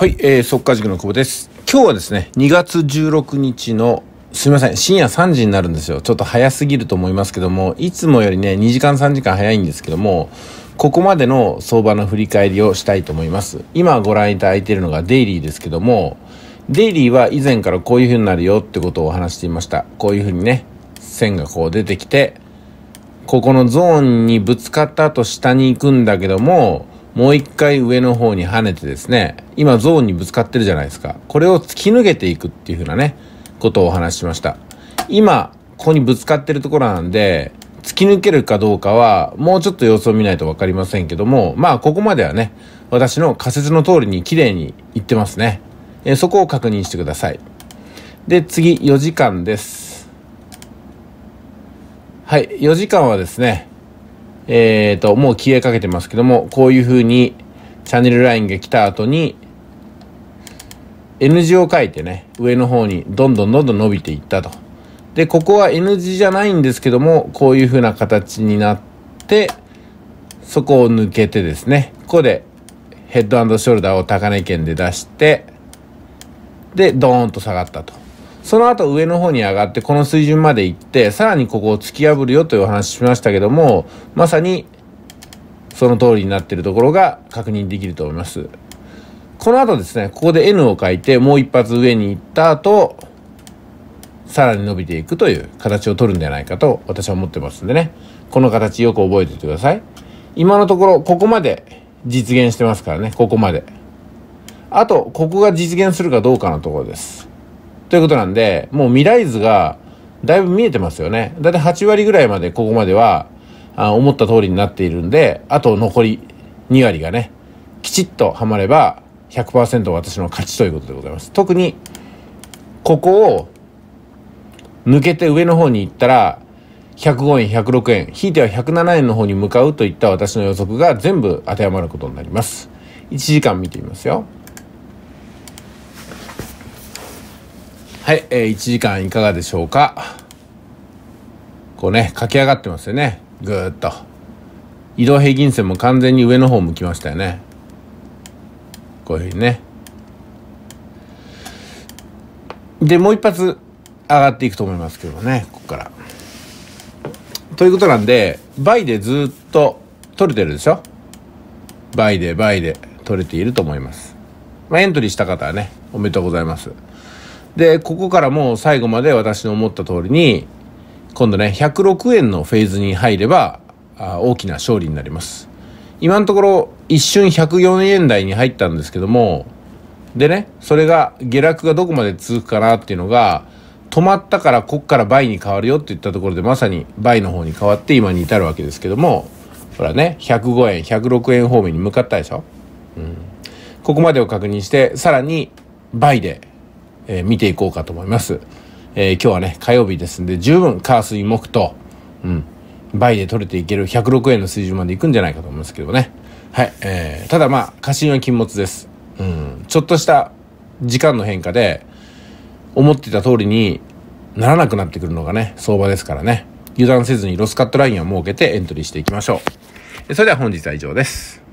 はい、えー、速乾塾の久保です。今日はですね、2月16日の、すいません、深夜3時になるんですよ。ちょっと早すぎると思いますけども、いつもよりね、2時間3時間早いんですけども、ここまでの相場の振り返りをしたいと思います。今ご覧いただいているのがデイリーですけども、デイリーは以前からこういう風になるよってことをお話していました。こういう風にね、線がこう出てきて、ここのゾーンにぶつかった後下に行くんだけども、もう一回上の方に跳ねてですね、今ゾーンにぶつかってるじゃないですか。これを突き抜けていくっていう風なね、ことをお話ししました。今、ここにぶつかってるところなんで、突き抜けるかどうかは、もうちょっと様子を見ないと分かりませんけども、まあ、ここまではね、私の仮説の通りに綺麗にいってますね。えそこを確認してください。で、次、4時間です。はい、4時間はですね、えっ、ー、と、もう消えかけてますけども、こういう風にチャンネルラインが来た後に、N 字を書いてね、上の方にどんどんどんどん伸びていったと。で、ここは N 字じゃないんですけども、こういう風な形になって、そこを抜けてですね、ここでヘッドショルダーを高値圏で出して、で、ドーンと下がったと。その後上の方に上がってこの水準まで行って、さらにここを突き破るよというお話しましたけども、まさにその通りになっているところが確認できると思います。この後ですね、ここで N を書いてもう一発上に行った後、さらに伸びていくという形を取るんじゃないかと私は思ってますんでね。この形よく覚えておいてください。今のところここまで実現してますからね、ここまで。あと、ここが実現するかどうかのところです。ということなんで、もう未来図がだいぶ見えてますよね。だいたい8割ぐらいまでここまでは、あ思った通りになっているんで、あと残り2割がね、きちっとはまれば100%私の勝ちということでございます。特に、ここを抜けて上の方に行ったら、105円、106円、ひいては107円の方に向かうといった私の予測が全部当てはまることになります。1時間見てみますよ。はい、えー、1時間いかがでしょうか。こうね、駆け上がってますよね。ぐーっと。移動平均線も完全に上の方向きましたよね。こういうふうにね。で、もう一発上がっていくと思いますけどね、ここから。ということなんで、倍でずっと取れてるでしょ倍で倍で取れていると思います。まあ、エントリーした方はね、おめでとうございます。で、ここからもう最後まで私の思った通りに、今度ね、106円のフェーズに入れば、あ大きな勝利になります。今のところ、一瞬104円台に入ったんですけども、でね、それが、下落がどこまで続くかなっていうのが、止まったからこっから倍に変わるよって言ったところでまさに倍の方に変わって今に至るわけですけどもほらね105円106円方面に向かったでしょ、うん、ここまでを確認してさらに倍でえー、見ていこうかと思います。えー、今日はね、火曜日ですんで、十分、スに木と、うん、倍で取れていける106円の水準までいくんじゃないかと思いますけどね。はい。えー、ただまあ、過信は禁物です。うん、ちょっとした時間の変化で、思ってた通りにならなくなってくるのがね、相場ですからね。油断せずにロスカットラインを設けてエントリーしていきましょう。それでは本日は以上です。